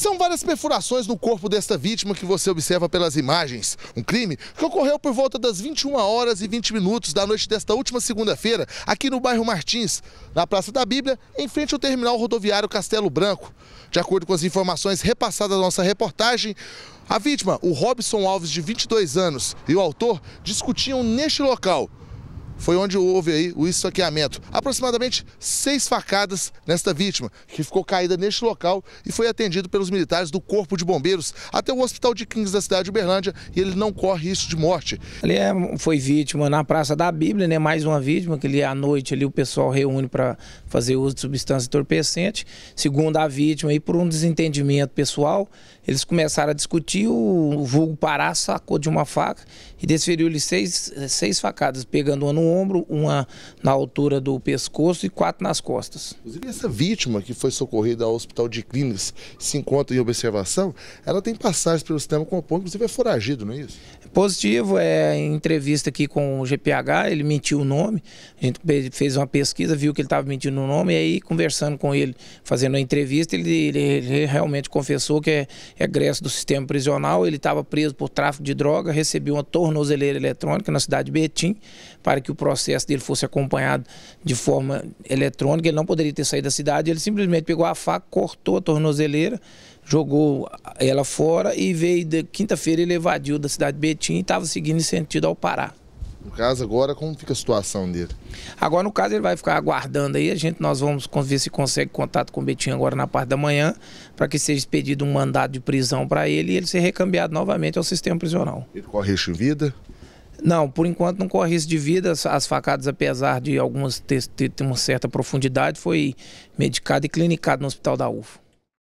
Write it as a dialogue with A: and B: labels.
A: São várias perfurações no corpo desta vítima que você observa pelas imagens. Um crime que ocorreu por volta das 21 horas e 20 minutos da noite desta última segunda-feira, aqui no bairro Martins, na Praça da Bíblia, em frente ao terminal rodoviário Castelo Branco. De acordo com as informações repassadas à nossa reportagem, a vítima, o Robson Alves, de 22 anos, e o autor discutiam neste local foi onde houve aí o esfaqueamento. Aproximadamente seis facadas nesta vítima, que ficou caída neste local e foi atendido pelos militares do Corpo de Bombeiros até o Hospital de Kings da cidade de Uberlândia
B: e ele não corre risco de morte. Ele é, foi vítima na Praça da Bíblia, né? Mais uma vítima, que ele, à noite ali o pessoal reúne para fazer uso de substância entorpecente. Segundo a vítima, aí, por um desentendimento pessoal, eles começaram a discutir, o vulgo Pará sacou de uma faca e desferiu-lhe seis, seis facadas, pegando uma no ombro, uma na altura do pescoço e quatro nas costas.
A: Inclusive, essa vítima que foi socorrida ao Hospital
B: de Clínicas, se encontra em observação, ela tem passagem pelo sistema compondo, inclusive é foragido, não é isso? É positivo, é em entrevista aqui com o GPH, ele mentiu o nome, a gente fez uma pesquisa, viu que ele estava mentindo o nome, e aí conversando com ele, fazendo a entrevista, ele, ele, ele realmente confessou que é, é egresso do sistema prisional, ele estava preso por tráfico de droga, recebeu uma tornozeleira eletrônica na cidade de Betim, para que o processo dele fosse acompanhado de forma eletrônica, ele não poderia ter saído da cidade, ele simplesmente pegou a faca, cortou a tornozeleira, jogou ela fora e veio de quinta-feira ele evadiu da cidade de Betim e estava seguindo em sentido ao Pará. No caso agora, como fica a situação dele? Agora, no caso, ele vai ficar aguardando aí. A gente, nós vamos ver se consegue contato com o Betinho agora na parte da manhã, para que seja expedido um mandado de prisão para ele e ele ser recambiado novamente ao sistema prisional. Ele corre risco de vida? Não, por enquanto não corre risco de vida. As facadas, apesar de algumas ter, ter, ter uma certa profundidade, foi medicado e clinicado no Hospital da UFO.